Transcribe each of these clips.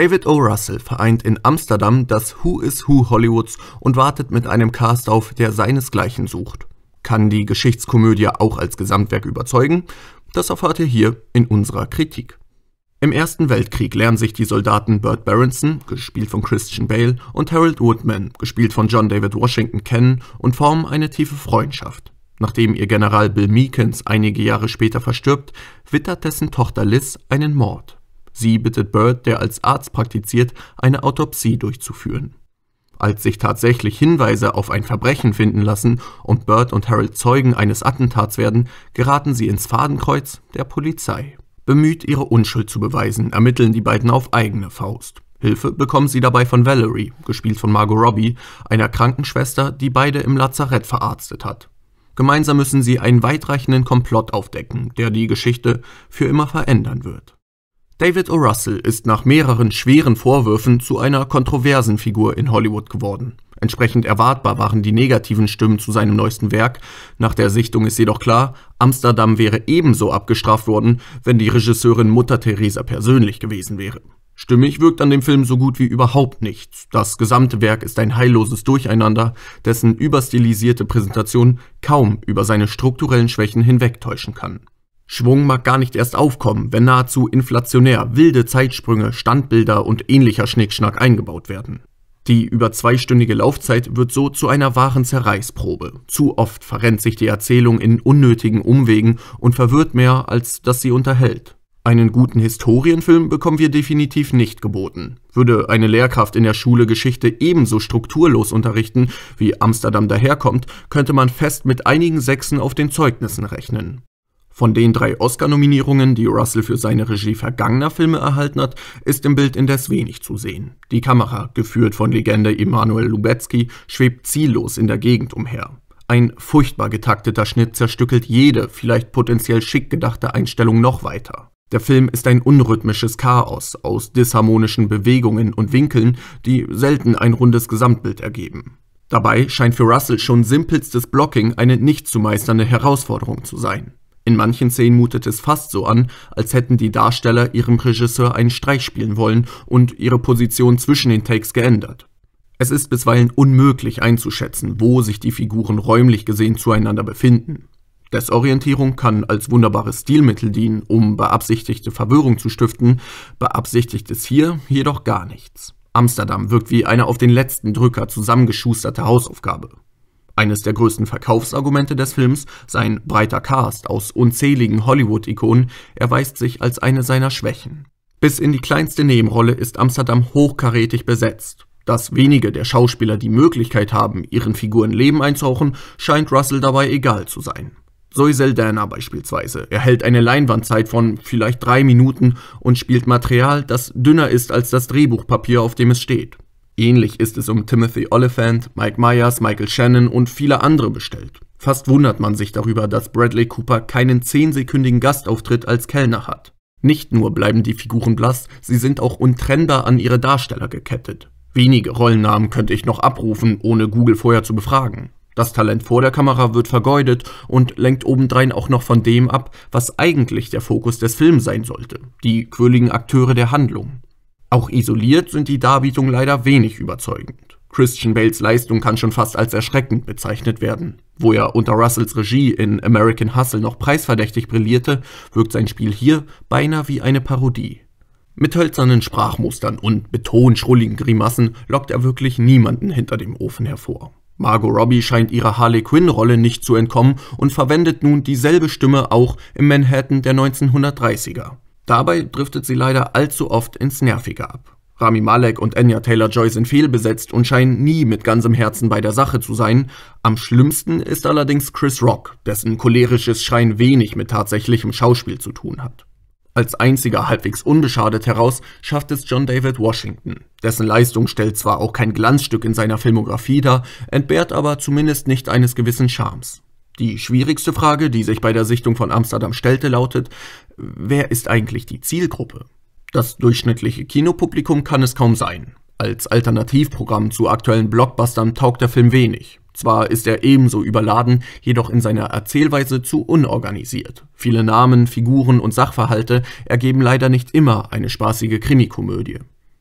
David O. Russell vereint in Amsterdam das Who is Who Hollywoods und wartet mit einem Cast auf, der seinesgleichen sucht. Kann die Geschichtskomödie auch als Gesamtwerk überzeugen? Das erfahrt ihr hier in unserer Kritik. Im Ersten Weltkrieg lernen sich die Soldaten Burt Berenson, gespielt von Christian Bale, und Harold Woodman, gespielt von John David Washington, kennen und formen eine tiefe Freundschaft. Nachdem ihr General Bill Meekins einige Jahre später verstirbt, wittert dessen Tochter Liz einen Mord. Sie bittet Bird, der als Arzt praktiziert, eine Autopsie durchzuführen. Als sich tatsächlich Hinweise auf ein Verbrechen finden lassen und Bird und Harold Zeugen eines Attentats werden, geraten sie ins Fadenkreuz der Polizei. Bemüht, ihre Unschuld zu beweisen, ermitteln die beiden auf eigene Faust. Hilfe bekommen sie dabei von Valerie, gespielt von Margot Robbie, einer Krankenschwester, die beide im Lazarett verarztet hat. Gemeinsam müssen sie einen weitreichenden Komplott aufdecken, der die Geschichte für immer verändern wird. David O. Russell ist nach mehreren schweren Vorwürfen zu einer kontroversen Figur in Hollywood geworden. Entsprechend erwartbar waren die negativen Stimmen zu seinem neuesten Werk. Nach der Sichtung ist jedoch klar, Amsterdam wäre ebenso abgestraft worden, wenn die Regisseurin Mutter Teresa persönlich gewesen wäre. Stimmig wirkt an dem Film so gut wie überhaupt nichts. Das gesamte Werk ist ein heilloses Durcheinander, dessen überstilisierte Präsentation kaum über seine strukturellen Schwächen hinwegtäuschen kann. Schwung mag gar nicht erst aufkommen, wenn nahezu inflationär wilde Zeitsprünge, Standbilder und ähnlicher Schnickschnack eingebaut werden. Die über zweistündige Laufzeit wird so zu einer wahren Zerreißprobe. Zu oft verrennt sich die Erzählung in unnötigen Umwegen und verwirrt mehr, als dass sie unterhält. Einen guten Historienfilm bekommen wir definitiv nicht geboten. Würde eine Lehrkraft in der Schule Geschichte ebenso strukturlos unterrichten, wie Amsterdam daherkommt, könnte man fest mit einigen Sechsen auf den Zeugnissen rechnen. Von den drei Oscar-Nominierungen, die Russell für seine Regie vergangener Filme erhalten hat, ist im Bild indes wenig zu sehen. Die Kamera, geführt von Legende Emanuel Lubetzky, schwebt ziellos in der Gegend umher. Ein furchtbar getakteter Schnitt zerstückelt jede, vielleicht potenziell schick gedachte Einstellung noch weiter. Der Film ist ein unrhythmisches Chaos aus disharmonischen Bewegungen und Winkeln, die selten ein rundes Gesamtbild ergeben. Dabei scheint für Russell schon simpelstes Blocking eine nicht zu meisternde Herausforderung zu sein. In manchen Szenen mutet es fast so an, als hätten die Darsteller ihrem Regisseur einen Streich spielen wollen und ihre Position zwischen den Takes geändert. Es ist bisweilen unmöglich einzuschätzen, wo sich die Figuren räumlich gesehen zueinander befinden. Desorientierung kann als wunderbares Stilmittel dienen, um beabsichtigte Verwirrung zu stiften, beabsichtigt es hier jedoch gar nichts. Amsterdam wirkt wie eine auf den letzten Drücker zusammengeschusterte Hausaufgabe. Eines der größten Verkaufsargumente des Films, sein breiter Cast aus unzähligen Hollywood-Ikonen, erweist sich als eine seiner Schwächen. Bis in die kleinste Nebenrolle ist Amsterdam hochkarätig besetzt. Dass wenige der Schauspieler die Möglichkeit haben, ihren Figuren Leben einzuhauchen, scheint Russell dabei egal zu sein. Zoe Saldana beispielsweise erhält eine Leinwandzeit von vielleicht drei Minuten und spielt Material, das dünner ist als das Drehbuchpapier, auf dem es steht. Ähnlich ist es um Timothy Oliphant, Mike Myers, Michael Shannon und viele andere bestellt. Fast wundert man sich darüber, dass Bradley Cooper keinen zehnsekündigen Gastauftritt als Kellner hat. Nicht nur bleiben die Figuren blass, sie sind auch untrennbar an ihre Darsteller gekettet. Wenige Rollennamen könnte ich noch abrufen, ohne Google vorher zu befragen. Das Talent vor der Kamera wird vergeudet und lenkt obendrein auch noch von dem ab, was eigentlich der Fokus des Films sein sollte, die quirligen Akteure der Handlung. Auch isoliert sind die Darbietungen leider wenig überzeugend. Christian Bales Leistung kann schon fast als erschreckend bezeichnet werden. Wo er unter Russells Regie in American Hustle noch preisverdächtig brillierte, wirkt sein Spiel hier beinahe wie eine Parodie. Mit hölzernen Sprachmustern und betont Grimassen lockt er wirklich niemanden hinter dem Ofen hervor. Margot Robbie scheint ihrer Harley Quinn-Rolle nicht zu entkommen und verwendet nun dieselbe Stimme auch im Manhattan der 1930er. Dabei driftet sie leider allzu oft ins Nervige ab. Rami Malek und Anya Taylor-Joy sind fehlbesetzt und scheinen nie mit ganzem Herzen bei der Sache zu sein. Am schlimmsten ist allerdings Chris Rock, dessen cholerisches Schein wenig mit tatsächlichem Schauspiel zu tun hat. Als einziger halbwegs unbeschadet heraus schafft es John David Washington. Dessen Leistung stellt zwar auch kein Glanzstück in seiner Filmografie dar, entbehrt aber zumindest nicht eines gewissen Charmes. Die schwierigste Frage, die sich bei der Sichtung von Amsterdam stellte, lautet, wer ist eigentlich die Zielgruppe? Das durchschnittliche Kinopublikum kann es kaum sein. Als Alternativprogramm zu aktuellen Blockbustern taugt der Film wenig. Zwar ist er ebenso überladen, jedoch in seiner Erzählweise zu unorganisiert. Viele Namen, Figuren und Sachverhalte ergeben leider nicht immer eine spaßige Krimikomödie.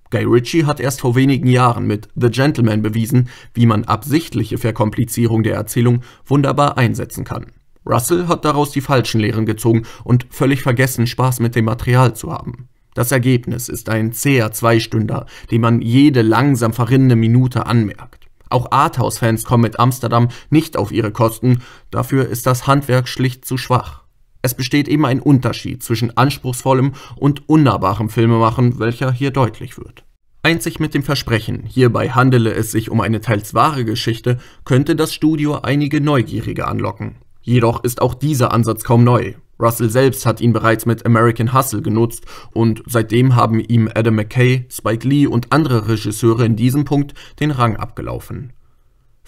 Guy Ritchie hat erst vor wenigen Jahren mit The Gentleman bewiesen, wie man absichtliche Verkomplizierung der Erzählung wunderbar einsetzen kann. Russell hat daraus die falschen Lehren gezogen und völlig vergessen, Spaß mit dem Material zu haben. Das Ergebnis ist ein zäher Zweistünder, den man jede langsam verrinnende Minute anmerkt. Auch Arthouse-Fans kommen mit Amsterdam nicht auf ihre Kosten, dafür ist das Handwerk schlicht zu schwach. Es besteht eben ein Unterschied zwischen anspruchsvollem und unnahbarem Filmemachen, welcher hier deutlich wird. Einzig mit dem Versprechen, hierbei handele es sich um eine teils wahre Geschichte, könnte das Studio einige Neugierige anlocken. Jedoch ist auch dieser Ansatz kaum neu. Russell selbst hat ihn bereits mit American Hustle genutzt und seitdem haben ihm Adam McKay, Spike Lee und andere Regisseure in diesem Punkt den Rang abgelaufen.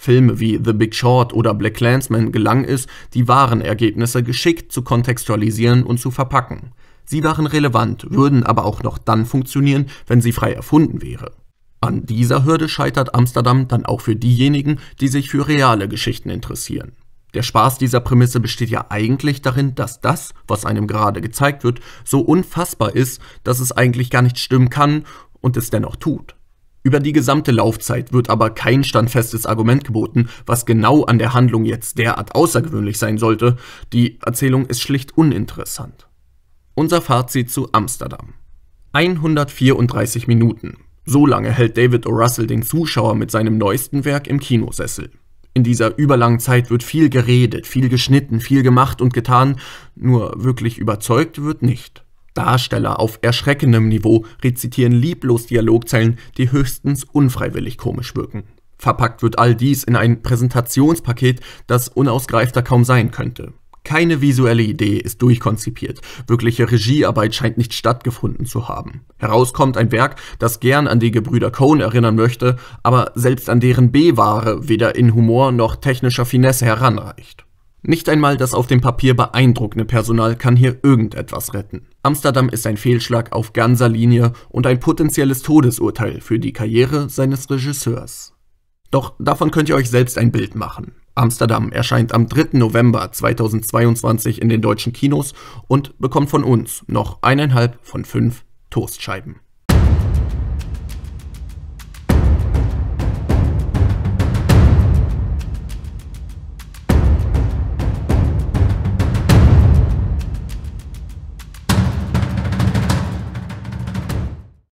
Filme wie The Big Short oder Black Clansman gelang es, die wahren Ergebnisse geschickt zu kontextualisieren und zu verpacken. Sie waren relevant, würden aber auch noch dann funktionieren, wenn sie frei erfunden wäre. An dieser Hürde scheitert Amsterdam dann auch für diejenigen, die sich für reale Geschichten interessieren. Der Spaß dieser Prämisse besteht ja eigentlich darin, dass das, was einem gerade gezeigt wird, so unfassbar ist, dass es eigentlich gar nicht stimmen kann und es dennoch tut. Über die gesamte Laufzeit wird aber kein standfestes Argument geboten, was genau an der Handlung jetzt derart außergewöhnlich sein sollte. Die Erzählung ist schlicht uninteressant. Unser Fazit zu Amsterdam. 134 Minuten. So lange hält David O. Russell den Zuschauer mit seinem neuesten Werk im Kinosessel. In dieser überlangen Zeit wird viel geredet, viel geschnitten, viel gemacht und getan, nur wirklich überzeugt wird nicht. Darsteller auf erschreckendem Niveau rezitieren lieblos Dialogzeilen, die höchstens unfreiwillig komisch wirken. Verpackt wird all dies in ein Präsentationspaket, das unausgreifter kaum sein könnte. Keine visuelle Idee ist durchkonzipiert, wirkliche Regiearbeit scheint nicht stattgefunden zu haben. Herauskommt ein Werk, das gern an die Gebrüder Cohn erinnern möchte, aber selbst an deren B-Ware weder in Humor noch technischer Finesse heranreicht. Nicht einmal das auf dem Papier beeindruckende Personal kann hier irgendetwas retten. Amsterdam ist ein Fehlschlag auf ganzer Linie und ein potenzielles Todesurteil für die Karriere seines Regisseurs. Doch davon könnt ihr euch selbst ein Bild machen. Amsterdam erscheint am 3. November 2022 in den deutschen Kinos und bekommt von uns noch eineinhalb von fünf Toastscheiben.